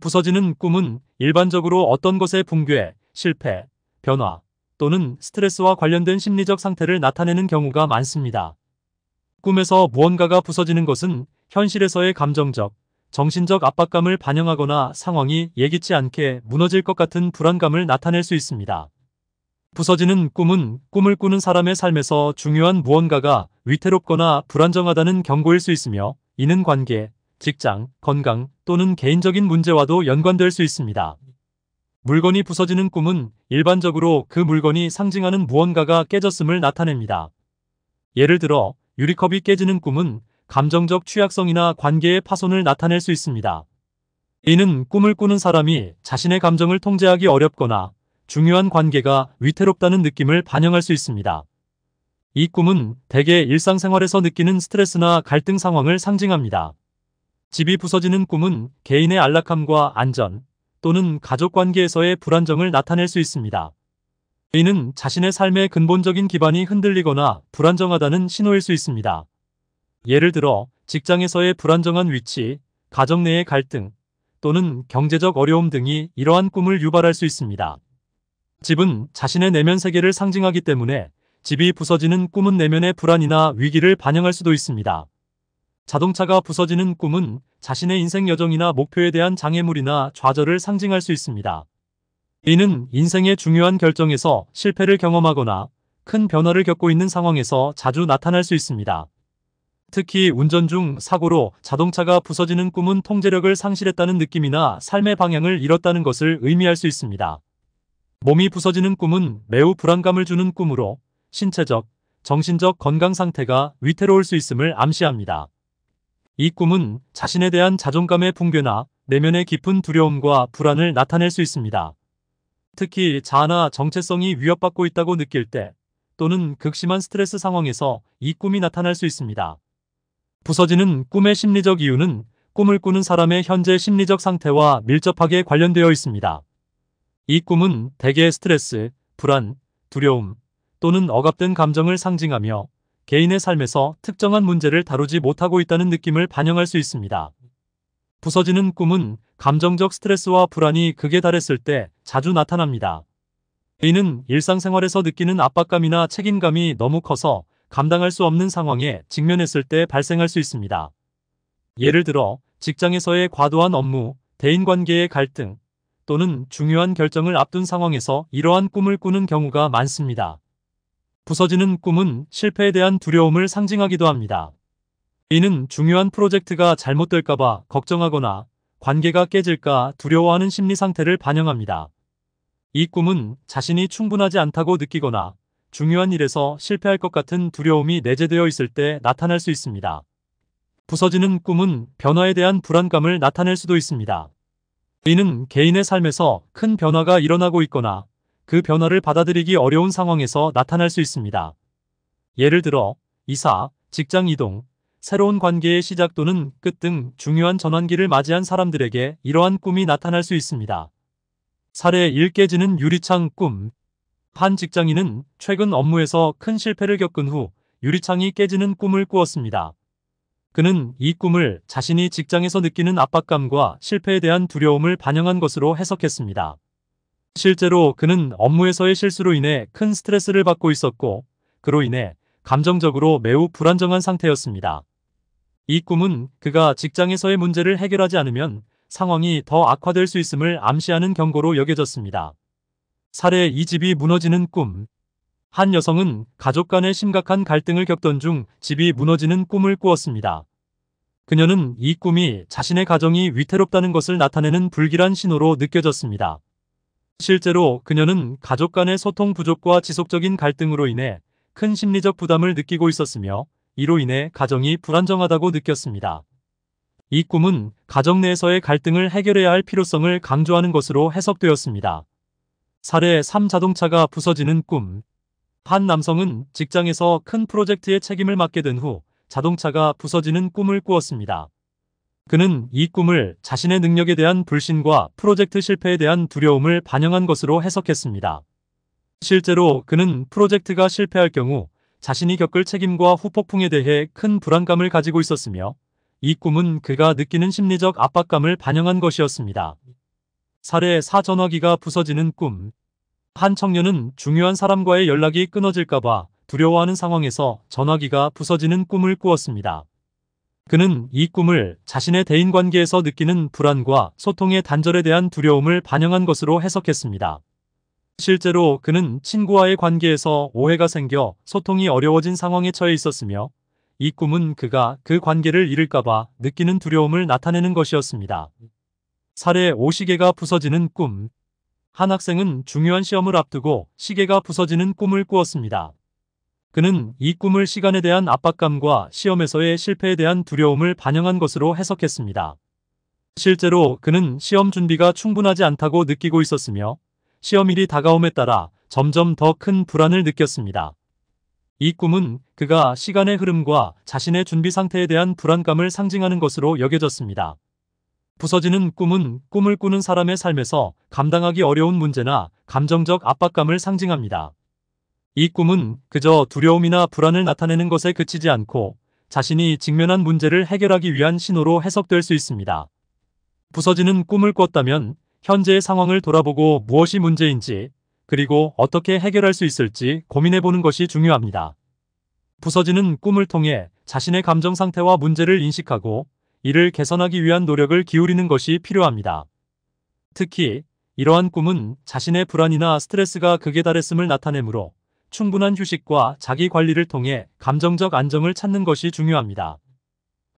부서지는 꿈은 일반적으로 어떤 것의 붕괴, 실패, 변화 또는 스트레스와 관련된 심리적 상태를 나타내는 경우가 많습니다. 꿈에서 무언가가 부서지는 것은 현실에서의 감정적, 정신적 압박감을 반영하거나 상황이 예기치 않게 무너질 것 같은 불안감을 나타낼 수 있습니다. 부서지는 꿈은 꿈을 꾸는 사람의 삶에서 중요한 무언가가 위태롭거나 불안정하다는 경고일 수 있으며 이는 관계, 직장, 건강 또는 개인적인 문제와도 연관될 수 있습니다. 물건이 부서지는 꿈은 일반적으로 그 물건이 상징하는 무언가가 깨졌음을 나타냅니다. 예를 들어 유리컵이 깨지는 꿈은 감정적 취약성이나 관계의 파손을 나타낼 수 있습니다. 이는 꿈을 꾸는 사람이 자신의 감정을 통제하기 어렵거나 중요한 관계가 위태롭다는 느낌을 반영할 수 있습니다. 이 꿈은 대개 일상생활에서 느끼는 스트레스나 갈등 상황을 상징합니다. 집이 부서지는 꿈은 개인의 안락함과 안전 또는 가족관계에서의 불안정을 나타낼 수 있습니다. 이는 자신의 삶의 근본적인 기반이 흔들리거나 불안정하다는 신호일 수 있습니다. 예를 들어 직장에서의 불안정한 위치, 가정 내의 갈등 또는 경제적 어려움 등이 이러한 꿈을 유발할 수 있습니다. 집은 자신의 내면 세계를 상징하기 때문에 집이 부서지는 꿈은 내면의 불안이나 위기를 반영할 수도 있습니다. 자동차가 부서지는 꿈은 자신의 인생 여정이나 목표에 대한 장애물이나 좌절을 상징할 수 있습니다. 이는 인생의 중요한 결정에서 실패를 경험하거나 큰 변화를 겪고 있는 상황에서 자주 나타날 수 있습니다. 특히 운전 중 사고로 자동차가 부서지는 꿈은 통제력을 상실했다는 느낌이나 삶의 방향을 잃었다는 것을 의미할 수 있습니다. 몸이 부서지는 꿈은 매우 불안감을 주는 꿈으로 신체적, 정신적 건강 상태가 위태로울 수 있음을 암시합니다. 이 꿈은 자신에 대한 자존감의 붕괴나 내면의 깊은 두려움과 불안을 나타낼 수 있습니다. 특히 자아나 정체성이 위협받고 있다고 느낄 때 또는 극심한 스트레스 상황에서 이 꿈이 나타날 수 있습니다. 부서지는 꿈의 심리적 이유는 꿈을 꾸는 사람의 현재 심리적 상태와 밀접하게 관련되어 있습니다. 이 꿈은 대개 스트레스, 불안, 두려움 또는 억압된 감정을 상징하며 개인의 삶에서 특정한 문제를 다루지 못하고 있다는 느낌을 반영할 수 있습니다. 부서지는 꿈은 감정적 스트레스와 불안이 극에 달했을 때 자주 나타납니다. 개인은 일상생활에서 느끼는 압박감이나 책임감이 너무 커서 감당할 수 없는 상황에 직면했을 때 발생할 수 있습니다. 예를 들어 직장에서의 과도한 업무, 대인관계의 갈등 또는 중요한 결정을 앞둔 상황에서 이러한 꿈을 꾸는 경우가 많습니다. 부서지는 꿈은 실패에 대한 두려움을 상징하기도 합니다. 이는 중요한 프로젝트가 잘못될까봐 걱정하거나 관계가 깨질까 두려워하는 심리 상태를 반영합니다. 이 꿈은 자신이 충분하지 않다고 느끼거나 중요한 일에서 실패할 것 같은 두려움이 내재되어 있을 때 나타날 수 있습니다. 부서지는 꿈은 변화에 대한 불안감을 나타낼 수도 있습니다. 이는 개인의 삶에서 큰 변화가 일어나고 있거나 그 변화를 받아들이기 어려운 상황에서 나타날 수 있습니다. 예를 들어 이사, 직장 이동, 새로운 관계의 시작 또는 끝 등 중요한 전환기를 맞이한 사람들에게 이러한 꿈이 나타날 수 있습니다. 사례 1 깨지는 유리창 꿈 한 직장인은 최근 업무에서 큰 실패를 겪은 후 유리창이 깨지는 꿈을 꾸었습니다. 그는 이 꿈을 자신이 직장에서 느끼는 압박감과 실패에 대한 두려움을 반영한 것으로 해석했습니다. 실제로 그는 업무에서의 실수로 인해 큰 스트레스를 받고 있었고 그로 인해 감정적으로 매우 불안정한 상태였습니다. 이 꿈은 그가 직장에서의 문제를 해결하지 않으면 상황이 더 악화될 수 있음을 암시하는 경고로 여겨졌습니다. 사례 이 집이 무너지는 꿈. 한 여성은 가족 간의 심각한 갈등을 겪던 중 집이 무너지는 꿈을 꾸었습니다. 그녀는 이 꿈이 자신의 가정이 위태롭다는 것을 나타내는 불길한 신호로 느껴졌습니다. 실제로 그녀는 가족 간의 소통 부족과 지속적인 갈등으로 인해 큰 심리적 부담을 느끼고 있었으며 이로 인해 가정이 불안정하다고 느꼈습니다. 이 꿈은 가정 내에서의 갈등을 해결해야 할 필요성을 강조하는 것으로 해석되었습니다. 사례 3 자동차가 부서지는 꿈. 한 남성은 직장에서 큰 프로젝트의 책임을 맡게 된 후 자동차가 부서지는 꿈을 꾸었습니다. 그는 이 꿈을 자신의 능력에 대한 불신과 프로젝트 실패에 대한 두려움을 반영한 것으로 해석했습니다. 실제로 그는 프로젝트가 실패할 경우 자신이 겪을 책임과 후폭풍에 대해 큰 불안감을 가지고 있었으며 이 꿈은 그가 느끼는 심리적 압박감을 반영한 것이었습니다. 사례 4전화기가 부서지는 꿈 한 청년은 중요한 사람과의 연락이 끊어질까봐 두려워하는 상황에서 전화기가 부서지는 꿈을 꾸었습니다. 그는 이 꿈을 자신의 대인관계에서 느끼는 불안과 소통의 단절에 대한 두려움을 반영한 것으로 해석했습니다. 실제로 그는 친구와의 관계에서 오해가 생겨 소통이 어려워진 상황에 처해 있었으며 이 꿈은 그가 그 관계를 잃을까봐 느끼는 두려움을 나타내는 것이었습니다. 사례 5시계가 부서지는 꿈 한 학생은 중요한 시험을 앞두고 시계가 부서지는 꿈을 꾸었습니다. 그는 음. 이 꿈을 시간에 대한 압박감과 시험에서의 실패에 대한 두려움을 반영한 것으로 해석했습니다. 실제로 그는 시험 준비가 충분하지 않다고 느끼고 있었으며 시험일이 다가옴에 따라 점점 더 큰 불안을 느꼈습니다. 이 꿈은 그가 시간의 흐름과 자신의 준비 상태에 대한 불안감을 상징하는 것으로 여겨졌습니다. 부서지는 꿈은 꿈을 꾸는 사람의 삶에서 감당하기 어려운 문제나 감정적 압박감을 상징합니다. 이 꿈은 그저 두려움이나 불안을 나타내는 것에 그치지 않고 자신이 직면한 문제를 해결하기 위한 신호로 해석될 수 있습니다. 부서지는 꿈을 꿨다면 현재의 상황을 돌아보고 무엇이 문제인지 그리고 어떻게 해결할 수 있을지 고민해보는 것이 중요합니다. 부서지는 꿈을 통해 자신의 감정 상태와 문제를 인식하고 이를 개선하기 위한 노력을 기울이는 것이 필요합니다. 특히 이러한 꿈은 자신의 불안이나 스트레스가 극에 달했음을 나타내므로 충분한 휴식과 자기 관리를 통해 감정적 안정을 찾는 것이 중요합니다.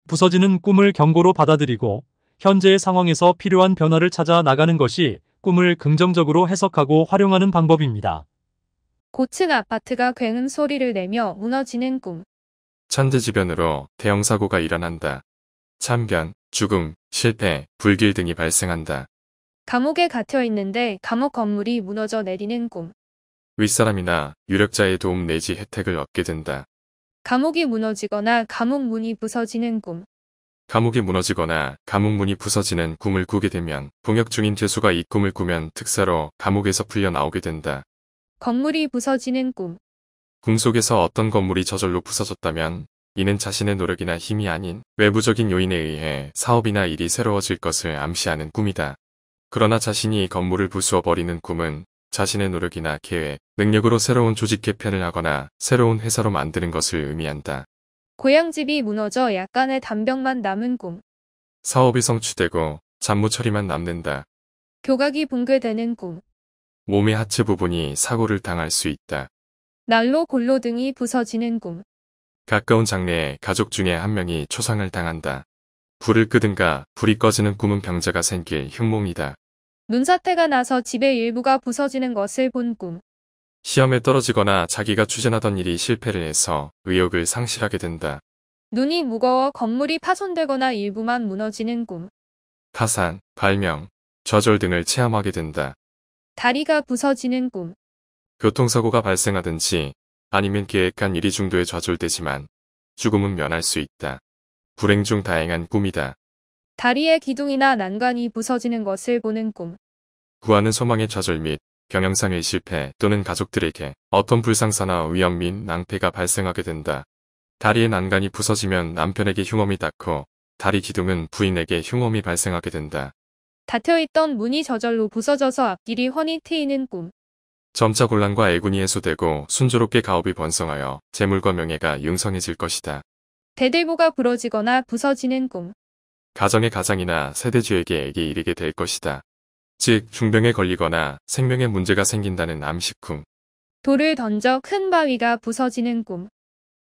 부서지는 꿈을 경고로 받아들이고 현재의 상황에서 필요한 변화를 찾아 나가는 것이 꿈을 긍정적으로 해석하고 활용하는 방법입니다. 고층 아파트가 굉음 소리를 내며 무너지는 꿈. 천재지변으로 대형사고가 일어난다. 참변, 죽음, 실패, 불길 등이 발생한다. 감옥에 갇혀 있는데 감옥 건물이 무너져 내리는 꿈. 윗사람이나 유력자의 도움 내지 혜택을 얻게 된다. 감옥이 무너지거나 감옥 문이 부서지는 꿈. 감옥이 무너지거나 감옥 문이 부서지는 꿈을 꾸게 되면 봉역 중인 죄수가 이 꿈을 꾸면 특사로 감옥에서 풀려나오게 된다. 건물이 부서지는 꿈. 꿈 속에서 어떤 건물이 저절로 부서졌다면 이는 자신의 노력이나 힘이 아닌 외부적인 요인에 의해 사업이나 일이 새로워질 것을 암시하는 꿈이다. 그러나 자신이 건물을 부수어버리는 꿈은 자신의 노력이나 계획, 능력으로 새로운 조직 개편을 하거나 새로운 회사로 만드는 것을 의미한다. 고향집이 무너져 약간의 담벽만 남은 꿈. 사업이 성취되고 잔무처리만 남는다. 교각이 붕괴되는 꿈. 몸의 하체 부분이 사고를 당할 수 있다. 난로 골로 등이 부서지는 꿈. 가까운 장래에 가족 중에 한 명이 초상을 당한다. 불을 끄든가 불이 꺼지는 꿈은 병자가 생길 흉몽이다. 눈사태가 나서 집의 일부가 부서지는 것을 본 꿈. 시험에 떨어지거나 자기가 추진하던 일이 실패를 해서 의욕을 상실하게 된다. 눈이 무거워 건물이 파손되거나 일부만 무너지는 꿈. 파산, 발명, 좌절 등을 체험하게 된다. 다리가 부서지는 꿈. 교통사고가 발생하든지 아니면 계획한 일이 중도에 좌절되지만 죽음은 면할 수 있다. 불행 중 다행한 꿈이다. 다리에 기둥이나 난간이 부서지는 것을 보는 꿈. 구하는 소망의 좌절 및 경영상의 실패 또는 가족들에게 어떤 불상사나 위험 및 낭패가 발생하게 된다. 다리의 난간이 부서지면 남편에게 흉험이 닿고 다리 기둥은 부인에게 흉험이 발생하게 된다. 닫혀있던 문이 저절로 부서져서 앞길이 훤히 트이는 꿈. 점차 곤란과 애군이 해소되고 순조롭게 가업이 번성하여 재물과 명예가 융성해질 것이다. 대들보가 부러지거나 부서지는 꿈. 가정의 가장이나 세대주에게 애기 이르게 될 것이다. 즉 중병에 걸리거나 생명에 문제가 생긴다는 암식쿵 돌을 던져 큰 바위가 부서지는 꿈.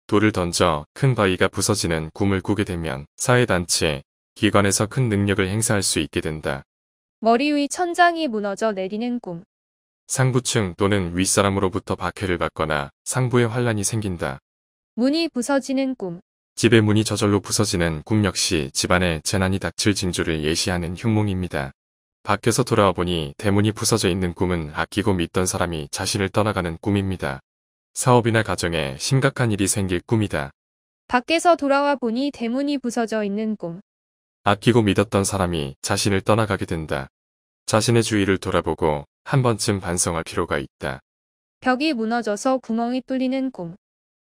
돌을 던져 큰 바위가 부서지는 꿈을 꾸게 되면 사회단체, 기관에서 큰 능력을 행사할 수 있게 된다. 머리 위 천장이 무너져 내리는 꿈. 상부층 또는 윗사람으로부터 박해를 받거나 상부에 환란이 생긴다. 문이 부서지는 꿈. 집의 문이 저절로 부서지는 꿈 역시 집안에 재난이 닥칠 징조를 예시하는 흉몽입니다. 밖에서 돌아와 보니 대문이 부서져 있는 꿈은 아끼고 믿던 사람이 자신을 떠나가는 꿈입니다. 사업이나 가정에 심각한 일이 생길 꿈이다. 밖에서 돌아와 보니 대문이 부서져 있는 꿈. 아끼고 믿었던 사람이 자신을 떠나가게 된다. 자신의 주위를 돌아보고 한 번쯤 반성할 필요가 있다. 벽이 무너져서 구멍이 뚫리는 꿈.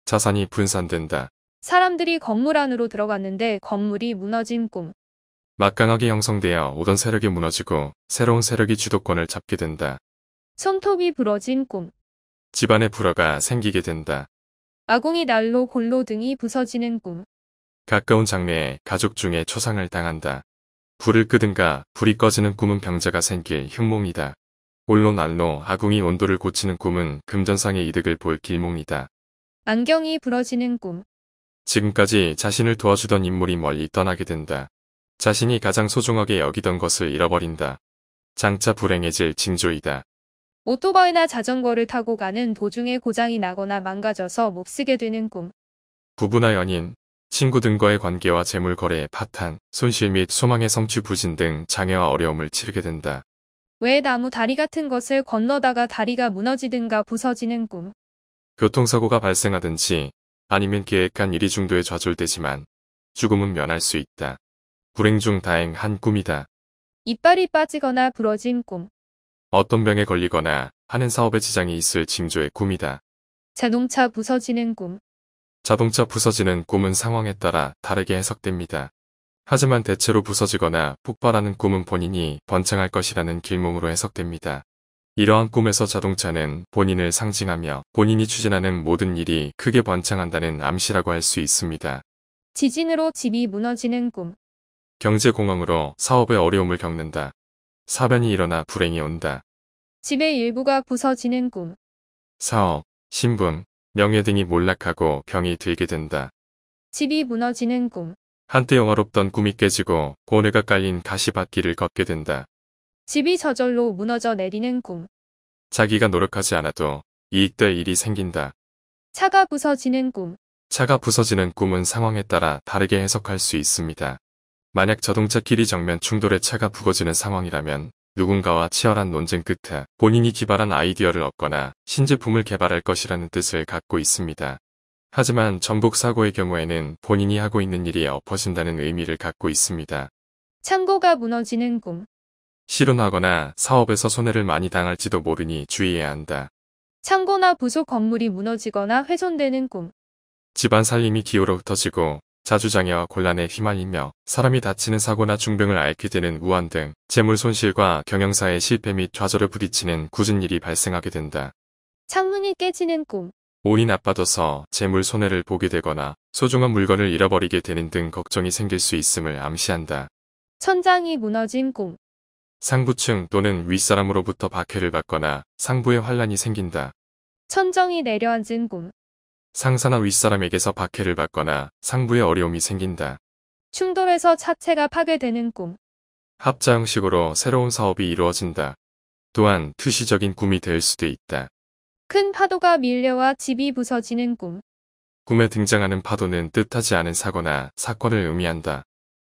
자산이 분산된다. 사람들이 건물 안으로 들어갔는데 건물이 무너진 꿈. 막강하게 형성되어 오던 세력이 무너지고 새로운 세력이 주도권을 잡게 된다. 손톱이 부러진 꿈. 집안에 불화가 생기게 된다. 아궁이 날로 골로 등이 부서지는 꿈. 가까운 장래에 가족 중에 초상을 당한다. 불을 끄든가 불이 꺼지는 꿈은 병자가 생길 흉몽이다. 올로 날로 아궁이 온도를 고치는 꿈은 금전상의 이득을 볼 길몽이다. 안경이 부러지는 꿈. 지금까지 자신을 도와주던 인물이 멀리 떠나게 된다. 자신이 가장 소중하게 여기던 것을 잃어버린다. 장차 불행해질 징조이다. 오토바이나 자전거를 타고 가는 도중에 고장이 나거나 망가져서 몹쓰게 되는 꿈. 부부나 연인, 친구 등과의 관계와 재물 거래, 파탄, 손실 및 소망의 성취 부진 등 장애와 어려움을 치르게 된다. 왜 나무 다리 같은 것을 건너다가 다리가 무너지든가 부서지는 꿈. 교통사고가 발생하든지 아니면 계획한 일이 중도에 좌절되지만 죽음은 면할 수 있다. 불행 중 다행 한 꿈이다. 이빨이 빠지거나 부러진 꿈. 어떤 병에 걸리거나 하는 사업에 지장이 있을 징조의 꿈이다. 자동차 부서지는 꿈. 자동차 부서지는 꿈은 상황에 따라 다르게 해석됩니다. 하지만 대체로 부서지거나 폭발하는 꿈은 본인이 번창할 것이라는 길몽으로 해석됩니다. 이러한 꿈에서 자동차는 본인을 상징하며 본인이 추진하는 모든 일이 크게 번창한다는 암시라고 할 수 있습니다. 지진으로 집이 무너지는 꿈 경제공황으로 사업에 어려움을 겪는다. 사변이 일어나 불행이 온다. 집의 일부가 부서지는 꿈 사업, 신분, 명예 등이 몰락하고 병이 들게 된다. 집이 무너지는 꿈 한때 영화롭던 꿈이 깨지고 고뇌가 깔린 가시밭길을 걷게 된다. 집이 저절로 무너져 내리는 꿈. 자기가 노력하지 않아도 이익될 일이 생긴다. 차가 부서지는 꿈. 차가 부서지는 꿈은 상황에 따라 다르게 해석할 수 있습니다. 만약 자동차 길이 정면 충돌에 차가 부거지는 상황이라면 누군가와 치열한 논쟁 끝에 본인이 기발한 아이디어를 얻거나 신제품을 개발할 것이라는 뜻을 갖고 있습니다. 하지만 전복 사고의 경우에는 본인이 하고 있는 일이 엎어진다는 의미를 갖고 있습니다. 창고가 무너지는 꿈. 실현하거나 사업에서 손해를 많이 당할지도 모르니 주의해야 한다. 창고나 부속 건물이 무너지거나 훼손되는 꿈. 집안 살림이 기후로 흩어지고 자주장애와 곤란에 휘말리며 사람이 다치는 사고나 중병을 앓게 되는 우환 등 재물 손실과 경영사의 실패 및 좌절을 부딪히는 굳은 일이 발생하게 된다. 창문이 깨지는 꿈. 운이 나빠져서 재물 손해를 보게 되거나 소중한 물건을 잃어버리게 되는 등 걱정이 생길 수 있음을 암시한다. 천장이 무너진 꿈. 상부층 또는 윗사람으로부터 박해를 받거나 상부에 환란이 생긴다. 천정이 내려앉은 꿈. 상사나 윗사람에게서 박해를 받거나 상부에 어려움이 생긴다. 충돌에서 차체가 파괴되는 꿈. 합자 형식으로 새로운 사업이 이루어진다. 또한 투시적인 꿈이 될 수도 있다. 큰 파도가 밀려와 집이 부서지는 꿈. 꿈에 등장하는 파도는 뜻하지 않은 사고나 사건을 의미한다.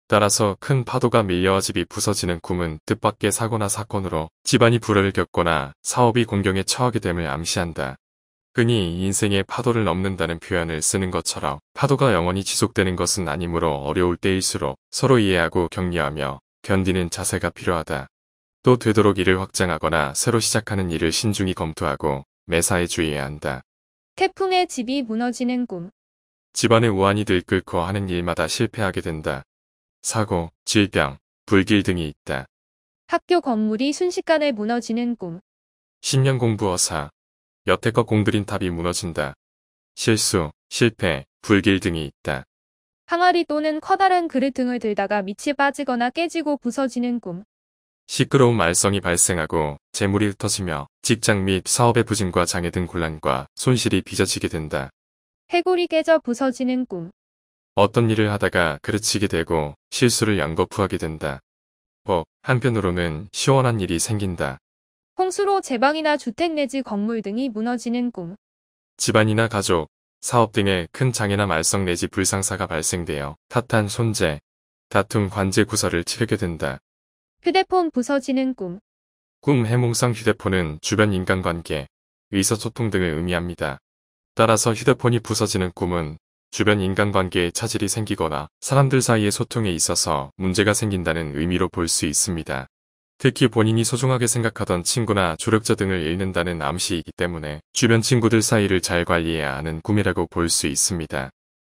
따라서 큰 파도가 밀려와 집이 부서지는 꿈은 뜻밖의 사고나 사건으로 집안이 불을 겪거나 사업이 공경에 처하게 됨을 암시한다. 흔히 인생의 파도를 넘는다는 표현을 쓰는 것처럼 파도가 영원히 지속되는 것은 아니므로 어려울 때일수록 서로 이해하고 격려하며 견디는 자세가 필요하다. 또 되도록 일을 확장하거나 새로 시작하는 일을 신중히 검토하고 매사에 주의해야 한다. 태풍의 집이 무너지는 꿈 집안의 우환이 들끓고 하는 일마다 실패하게 된다. 사고, 질병, 불길 등이 있다. 학교 건물이 순식간에 무너지는 꿈. 10년 공부 어사. 여태껏 공들인 답이 무너진다. 실수, 실패, 불길 등이 있다. 항아리 또는 커다란 그릇 등을 들다가 밑이 빠지거나 깨지고 부서지는 꿈. 시끄러운 말썽이 발생하고 재물이 흩어지며 직장 및 사업의 부진과 장애 등 곤란과 손실이 빚어지게 된다. 해골이 깨져 부서지는 꿈. 어떤 일을 하다가 그르치게 되고 실수를 양거푸하게 된다. 법, 한편으로는 시원한 일이 생긴다. 홍수로 제방이나 주택 내지 건물 등이 무너지는 꿈. 집안이나 가족, 사업 등의 큰 장애나 말썽 내지 불상사가 발생되어 탓한 손재, 다툼 관제 구설을 치르게 된다. 휴대폰 부서지는 꿈. 꿈 해몽상 휴대폰은 주변 인간관계, 의사소통 등을 의미합니다. 따라서 휴대폰이 부서지는 꿈은 주변 인간관계에 차질이 생기거나 사람들 사이의 소통에 있어서 문제가 생긴다는 의미로 볼 수 있습니다. 특히 본인이 소중하게 생각하던 친구나 조력자 등을 잃는다는 암시이기 때문에 주변 친구들 사이를 잘 관리해야 하는 꿈이라고 볼 수 있습니다.